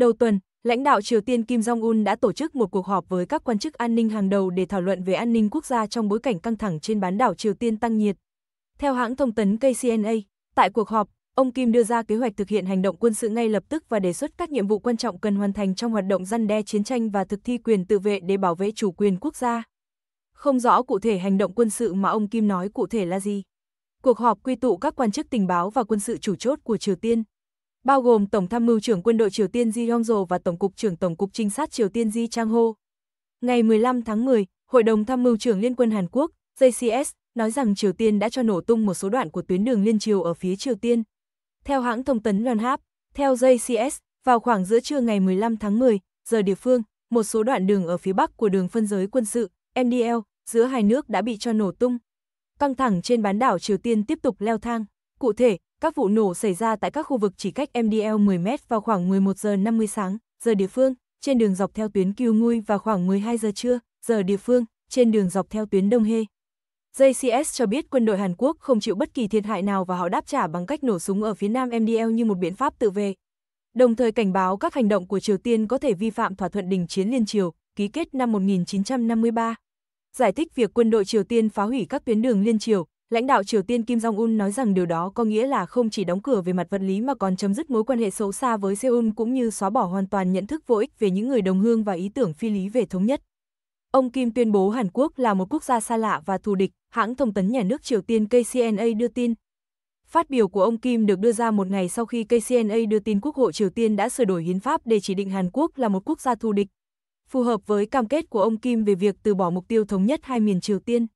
Đầu tuần, lãnh đạo Triều Tiên Kim Jong-un đã tổ chức một cuộc họp với các quan chức an ninh hàng đầu để thảo luận về an ninh quốc gia trong bối cảnh căng thẳng trên bán đảo Triều Tiên tăng nhiệt. Theo hãng thông tấn KCNA, tại cuộc họp, ông Kim đưa ra kế hoạch thực hiện hành động quân sự ngay lập tức và đề xuất các nhiệm vụ quan trọng cần hoàn thành trong hoạt động răn đe chiến tranh và thực thi quyền tự vệ để bảo vệ chủ quyền quốc gia. Không rõ cụ thể hành động quân sự mà ông Kim nói cụ thể là gì. Cuộc họp quy tụ các quan chức tình báo và quân sự chủ chốt của Triều Tiên, bao gồm Tổng tham mưu trưởng quân đội Triều Tiên Ji Hongjo và Tổng cục trưởng Tổng cục Trinh sát Triều Tiên Ji Chang Ho. Ngày 15 tháng 10, Hội đồng tham mưu trưởng Liên quân Hàn Quốc, JCS, nói rằng Triều Tiên đã cho nổ tung một số đoạn của tuyến đường liên triều ở phía Triều Tiên. Theo hãng thông tấn Yonhap, theo JCS, vào khoảng giữa trưa ngày 15 tháng 10, giờ địa phương, một số đoạn đường ở phía bắc của đường phân giới quân sự MDL giữa hai nước đã bị cho nổ tung. Căng thẳng trên bán đảo Triều Tiên tiếp tục leo thang. Cụ thể, các vụ nổ xảy ra tại các khu vực chỉ cách MDL 10m vào khoảng 11 giờ 50 sáng, giờ địa phương, trên đường dọc theo tuyến Kiêu Ngui và khoảng 12 giờ trưa, giờ địa phương, trên đường dọc theo tuyến Đông Hê. JCS cho biết quân đội Hàn Quốc không chịu bất kỳ thiệt hại nào và họ đáp trả bằng cách nổ súng ở phía nam MDL như một biện pháp tự vệ. Đồng thời cảnh báo các hành động của Triều Tiên có thể vi phạm thỏa thuận đình chiến liên triều ký kết năm 1953. Giải thích việc quân đội Triều Tiên phá hủy các tuyến đường liên triều lãnh đạo Triều Tiên Kim Jong-un nói rằng điều đó có nghĩa là không chỉ đóng cửa về mặt vật lý mà còn chấm dứt mối quan hệ xấu xa với Seoul cũng như xóa bỏ hoàn toàn nhận thức vô ích về những người đồng hương và ý tưởng phi lý về thống nhất. Ông Kim tuyên bố Hàn Quốc là một quốc gia xa lạ và thù địch, hãng thông tấn nhà nước Triều Tiên KCNA đưa tin. Phát biểu của ông Kim được đưa ra một ngày sau khi KCNA đưa tin Quốc hội Triều Tiên đã sửa đổi hiến pháp để chỉ định Hàn Quốc là một quốc gia thù địch, phù hợp với cam kết của ông Kim về việc từ bỏ mục tiêu thống nhất hai miền Triều Tiên.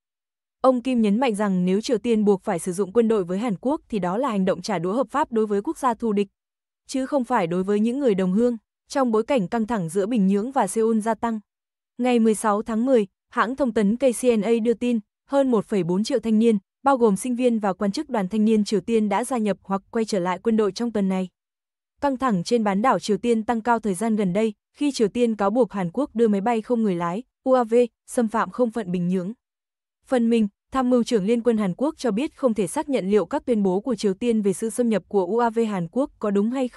Ông Kim nhấn mạnh rằng nếu Triều Tiên buộc phải sử dụng quân đội với Hàn Quốc thì đó là hành động trả đũa hợp pháp đối với quốc gia thù địch, chứ không phải đối với những người đồng hương, trong bối cảnh căng thẳng giữa Bình Nhưỡng và Seoul gia tăng. Ngày 16 tháng 10, hãng thông tấn KCNA đưa tin, hơn 1,4 triệu thanh niên, bao gồm sinh viên và quan chức đoàn thanh niên Triều Tiên đã gia nhập hoặc quay trở lại quân đội trong tuần này. Căng thẳng trên bán đảo Triều Tiên tăng cao thời gian gần đây, khi Triều Tiên cáo buộc Hàn Quốc đưa máy bay không người lái, UAV, xâm phạm không phận Bình Nhưỡng. Phần mình, Tham mưu trưởng Liên quân Hàn Quốc cho biết không thể xác nhận liệu các tuyên bố của Triều Tiên về sự xâm nhập của UAV Hàn Quốc có đúng hay không.